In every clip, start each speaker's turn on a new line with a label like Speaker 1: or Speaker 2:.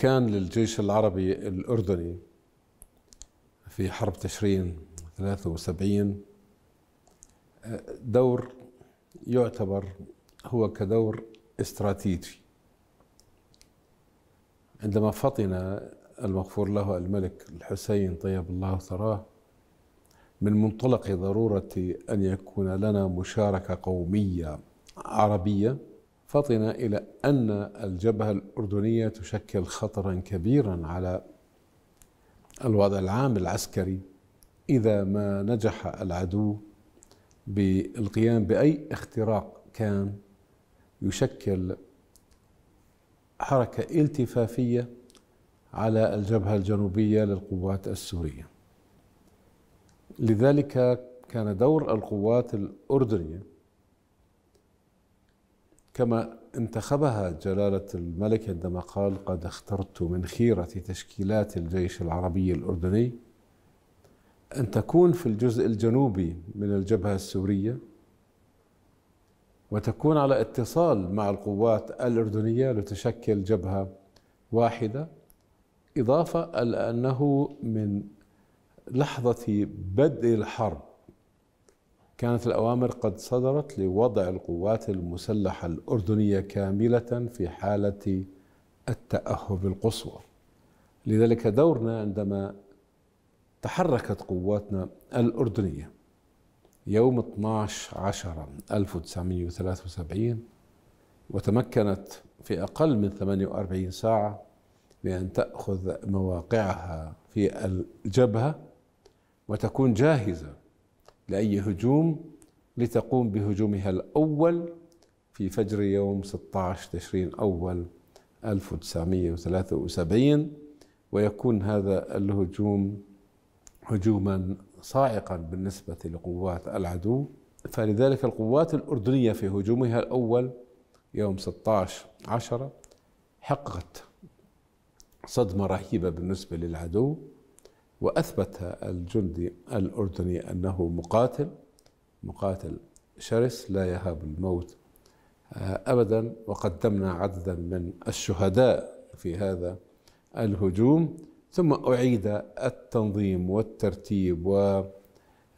Speaker 1: كان للجيش العربي الأردني في حرب تشرين 73 دور يعتبر هو كدور استراتيجي عندما فطن المغفور له الملك الحسين طيب الله ثراه من منطلق ضرورة أن يكون لنا مشاركة قومية عربية فطن إلى أن الجبهة الأردنية تشكل خطرا كبيرا على الوضع العام العسكري إذا ما نجح العدو بالقيام بأي اختراق كان يشكل حركة التفافية على الجبهة الجنوبية للقوات السورية لذلك كان دور القوات الأردنية كما انتخبها جلالة الملك عندما قال قد اخترت من خيرة تشكيلات الجيش العربي الأردني أن تكون في الجزء الجنوبي من الجبهة السورية وتكون على اتصال مع القوات الأردنية لتشكل جبهة واحدة إضافة أنه من لحظة بدء الحرب كانت الأوامر قد صدرت لوضع القوات المسلحة الأردنية كاملة في حالة التأهب القصوى لذلك دورنا عندما تحركت قواتنا الأردنية يوم 12 عشر 1973 وتمكنت في أقل من 48 ساعة بأن تأخذ مواقعها في الجبهة وتكون جاهزة لأي هجوم لتقوم بهجومها الأول في فجر يوم 16 تشرين أول 1973 ويكون هذا الهجوم هجوما صاعقا بالنسبة لقوات العدو فلذلك القوات الأردنية في هجومها الأول يوم 16 عشرة حققت صدمة رهيبة بالنسبة للعدو وأثبت الجندي الأردني أنه مقاتل مقاتل شرس لا يهاب الموت آه، أبدا وقدمنا عددا من الشهداء في هذا الهجوم ثم أعيد التنظيم والترتيب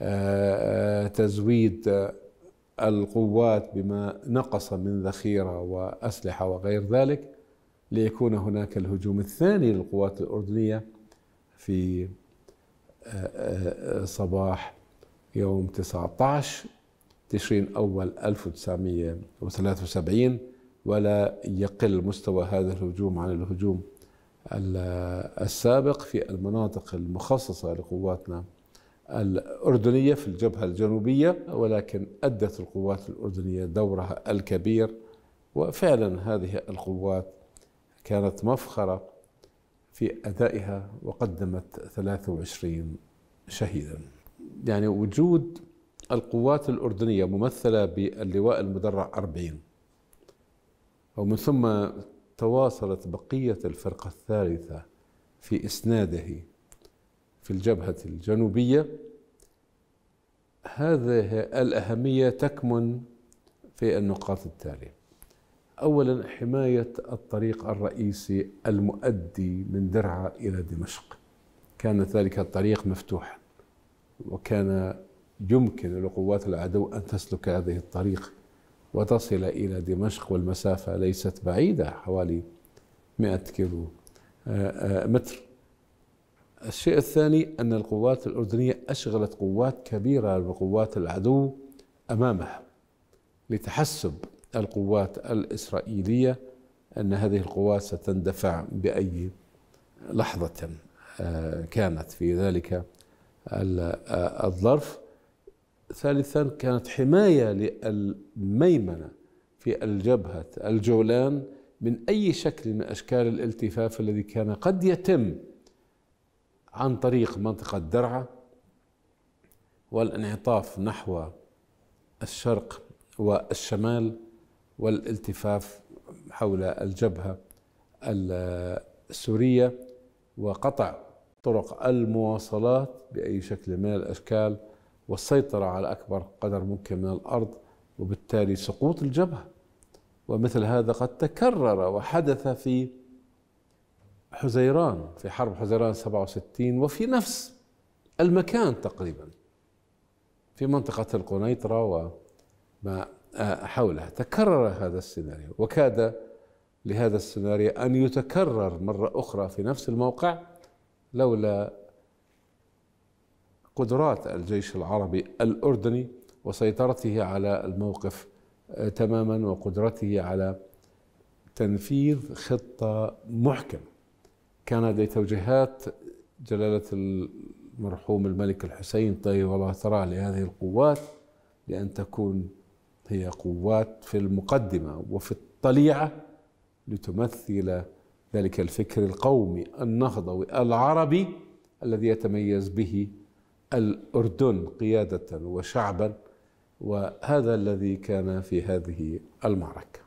Speaker 1: وتزويد آه، القوات بما نقص من ذخيرة وأسلحة وغير ذلك ليكون هناك الهجوم الثاني للقوات الأردنية في صباح يوم 19 تشرين أول 1973 ولا يقل مستوى هذا الهجوم عن الهجوم السابق في المناطق المخصصة لقواتنا الأردنية في الجبهة الجنوبية ولكن أدت القوات الأردنية دورها الكبير وفعلا هذه القوات كانت مفخرة في أدائها وقدمت 23 شهيدا يعني وجود القوات الأردنية ممثلة باللواء المدرع 40 ومن ثم تواصلت بقية الفرقة الثالثة في إسناده في الجبهة الجنوبية هذه الأهمية تكمن في النقاط التالية اولا حمايه الطريق الرئيسي المؤدي من درعا الى دمشق كان ذلك الطريق مفتوحا وكان يمكن لقوات العدو ان تسلك هذه الطريق وتصل الى دمشق والمسافه ليست بعيده حوالي 100 كيلو آه، آه، متر الشيء الثاني ان القوات الاردنيه اشغلت قوات كبيره لقوات العدو امامها لتحسب القوات الإسرائيلية أن هذه القوات ستندفع بأي لحظة آه، كانت في ذلك آه، الظرف ثالثا كانت حماية للميمنة في الجبهة الجولان من أي شكل من أشكال الالتفاف الذي كان قد يتم عن طريق منطقة درعا والانعطاف نحو الشرق والشمال والالتفاف حول الجبهه السوريه وقطع طرق المواصلات باي شكل من الاشكال والسيطره على اكبر قدر ممكن من الارض وبالتالي سقوط الجبهه ومثل هذا قد تكرر وحدث في حزيران في حرب حزيران 67 وفي نفس المكان تقريبا في منطقة القنيطرة وما حولها تكرر هذا السيناريو وكاد لهذا السيناريو ان يتكرر مره اخرى في نفس الموقع لولا قدرات الجيش العربي الاردني وسيطرته على الموقف آه، تماما وقدرته على تنفيذ خطه محكمه كان لدي توجيهات جلاله المرحوم الملك الحسين طيب الله ثراه لهذه القوات لان تكون هي قوات في المقدمه وفي الطليعه لتمثل ذلك الفكر القومي النهضوي العربي الذي يتميز به الاردن قياده وشعبا وهذا الذي كان في هذه المعركه